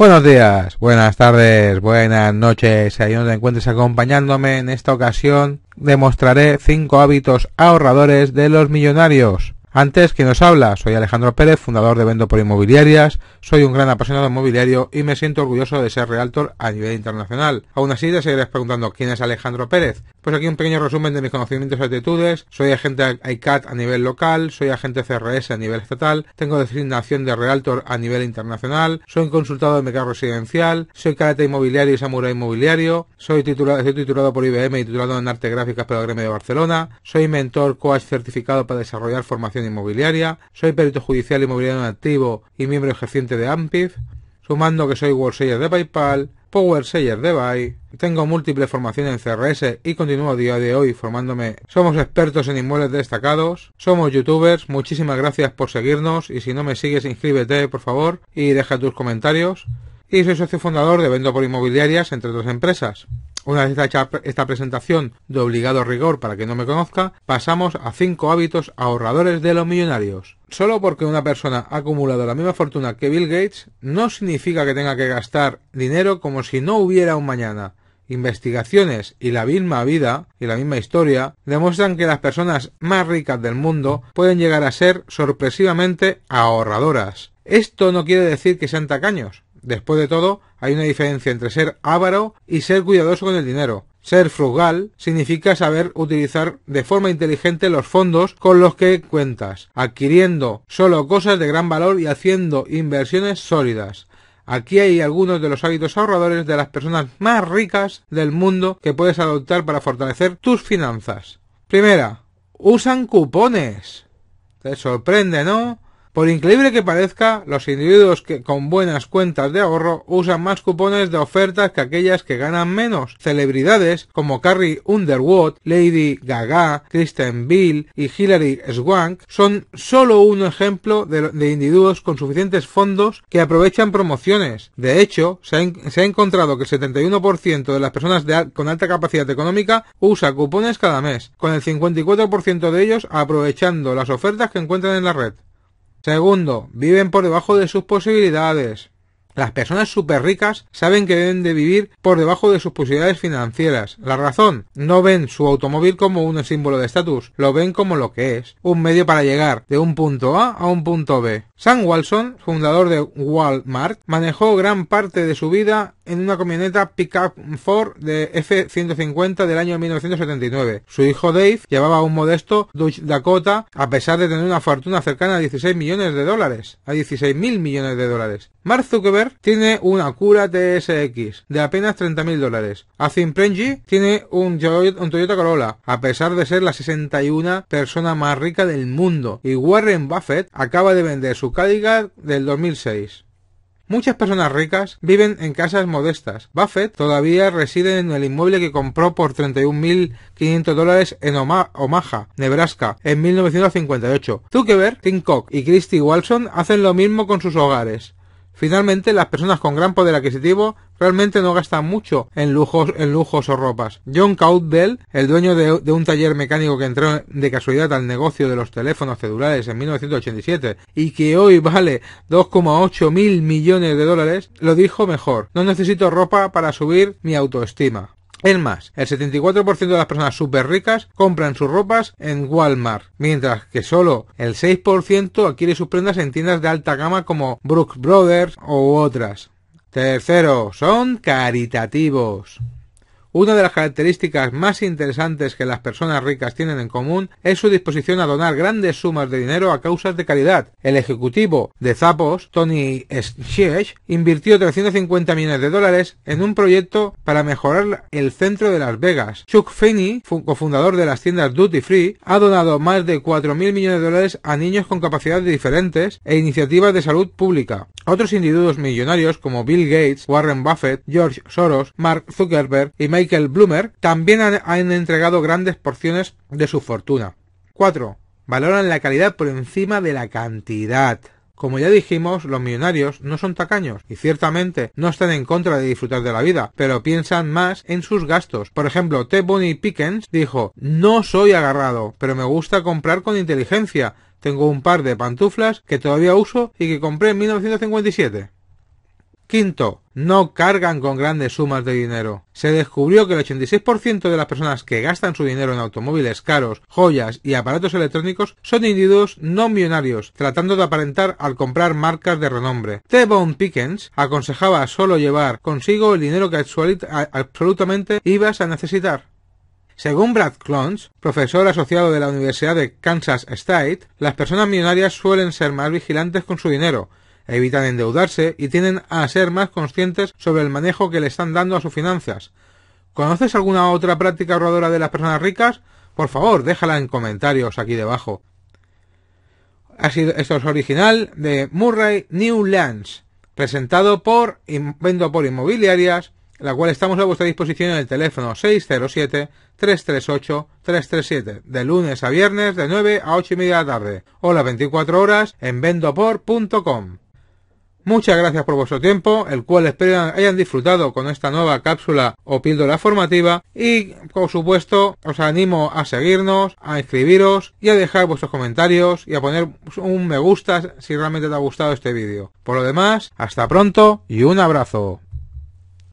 Buenos días, buenas tardes, buenas noches. Ahí donde encuentres acompañándome en esta ocasión, demostraré 5 hábitos ahorradores de los millonarios. Antes, que nos habla? Soy Alejandro Pérez, fundador de Vendo por Inmobiliarias, soy un gran apasionado inmobiliario y me siento orgulloso de ser realtor a nivel internacional. Aún así, te seguirás preguntando quién es Alejandro Pérez. Pues aquí un pequeño resumen de mis conocimientos y actitudes. Soy agente ICAT a nivel local, soy agente CRS a nivel estatal, tengo designación de Realtor a nivel internacional, soy consultado de mercado residencial, soy cadete inmobiliario y samurai inmobiliario, soy titulado, titulado por IBM y titulado en arte gráficas por el Gremio de Barcelona, soy mentor coach certificado para desarrollar formación inmobiliaria, soy perito judicial inmobiliario en activo y miembro ejerciente de AMPIF, sumando que soy World de PayPal, Power de Buy, tengo múltiples formaciones en CRS y continúo a día de hoy formándome. Somos expertos en inmuebles destacados, somos youtubers, muchísimas gracias por seguirnos y si no me sigues inscríbete por favor y deja tus comentarios. Y soy socio fundador de Vendo por Inmobiliarias entre otras empresas. Una vez hecha esta presentación de obligado rigor para que no me conozca, pasamos a 5 hábitos ahorradores de los millonarios. Solo porque una persona ha acumulado la misma fortuna que Bill Gates no significa que tenga que gastar dinero como si no hubiera un mañana investigaciones y la misma vida y la misma historia demuestran que las personas más ricas del mundo pueden llegar a ser sorpresivamente ahorradoras. Esto no quiere decir que sean tacaños. Después de todo, hay una diferencia entre ser avaro y ser cuidadoso con el dinero. Ser frugal significa saber utilizar de forma inteligente los fondos con los que cuentas, adquiriendo solo cosas de gran valor y haciendo inversiones sólidas. Aquí hay algunos de los hábitos ahorradores de las personas más ricas del mundo que puedes adoptar para fortalecer tus finanzas. Primera, usan cupones. Te sorprende, ¿no? Por increíble que parezca, los individuos que con buenas cuentas de ahorro usan más cupones de ofertas que aquellas que ganan menos. Celebridades como Carrie Underwood, Lady Gaga, Kristen Bill y Hilary Swank son solo un ejemplo de, individuos con suficientes fondos que aprovechan promociones. De hecho, se ha, encontrado que el 71% de las personas con alta capacidad económica usa cupones cada mes, con el 54% de ellos aprovechando las ofertas que encuentran en la red. Segundo, viven por debajo de sus posibilidades. Las personas súper ricas saben que deben de vivir por debajo de sus posibilidades financieras. La razón, no ven su automóvil como un símbolo de estatus, lo ven como lo que es, un medio para llegar de un punto A a un punto B. Sam Walson, fundador de Walmart, manejó gran parte de su vida en una camioneta pickup Ford de F-150 del año 1979. Su hijo Dave llevaba un modesto Dodge Dakota a pesar de tener una fortuna cercana a 16 millones de dólares, a 16 mil millones de dólares. Mark Zuckerberg tiene una cura TSX de apenas 30.000 dólares. Azim Premji tiene un, Toyota Corolla, a pesar de ser la 61 persona más rica del mundo. Y Warren Buffett acaba de vender su Cadillac del 2006. Muchas personas ricas viven en casas modestas. Buffett todavía reside en el inmueble que compró por 31.500 dólares en Omaha, Nebraska, en 1958. Zuckerberg, Tim Cook y Christy Walson hacen lo mismo con sus hogares. Finalmente, las personas con gran poder adquisitivo realmente no gastan mucho en lujos, en lujos o ropas. John Caudell, el dueño de, de, un taller mecánico que entró de casualidad al negocio de los teléfonos celulares en 1987 y que hoy vale 2,8 mil millones de dólares, lo dijo mejor. No necesito ropa para subir mi autoestima. Es más, el 74% de las personas súper ricas compran sus ropas en Walmart, mientras que solo el 6% adquiere sus prendas en tiendas de alta gama como Brooks Brothers u otras. Tercero, son caritativos. Una de las características más interesantes que las personas ricas tienen en común es su disposición a donar grandes sumas de dinero a causas de calidad... El ejecutivo de Zappos, Tony Schiech, invirtió 350 millones de dólares en un proyecto para mejorar el centro de Las Vegas. Chuck Finney, cofundador de las tiendas Duty Free, ha donado más de 4.000 millones de dólares a niños con capacidades diferentes e iniciativas de salud pública. Otros individuos millonarios como Bill Gates, Warren Buffett, George Soros, Mark Zuckerberg y Michael Bloomer también han, entregado grandes porciones de su fortuna. 4. Valoran la calidad por encima de la cantidad. Como ya dijimos, los millonarios no son tacaños y ciertamente no están en contra de disfrutar de la vida, pero piensan más en sus gastos. Por ejemplo, T. Bonnie Pickens dijo, no soy agarrado, pero me gusta comprar con inteligencia. Tengo un par de pantuflas que todavía uso y que compré en 1957. Quinto, no cargan con grandes sumas de dinero. Se descubrió que el 86% de las personas que gastan su dinero en automóviles caros, joyas y aparatos electrónicos son individuos no millonarios, tratando de aparentar al comprar marcas de renombre. T. Bone Pickens aconsejaba solo llevar consigo el dinero que absolutamente ibas a necesitar. Según Brad Clones, profesor asociado de la Universidad de Kansas State, las personas millonarias suelen ser más vigilantes con su dinero, evitan endeudarse y tienden a ser más conscientes sobre el manejo que le están dando a sus finanzas. ¿Conoces alguna otra práctica ahorradora de las personas ricas? Por favor, déjala en comentarios aquí debajo. Ha sido, esto es original de Murray Newlands, presentado por Vendo por Inmobiliarias, la cual estamos a vuestra disposición en el teléfono 607-338-337, de lunes a viernes de 9 a 8 y media de la tarde, o las 24 horas en vendopor.com. Muchas gracias por vuestro tiempo, el cual espero hayan disfrutado con esta nueva cápsula o píldora formativa y, por supuesto, os animo a seguirnos, a inscribiros y a dejar vuestros comentarios y a poner un me gusta si realmente te ha gustado este vídeo. Por lo demás, hasta pronto y un abrazo.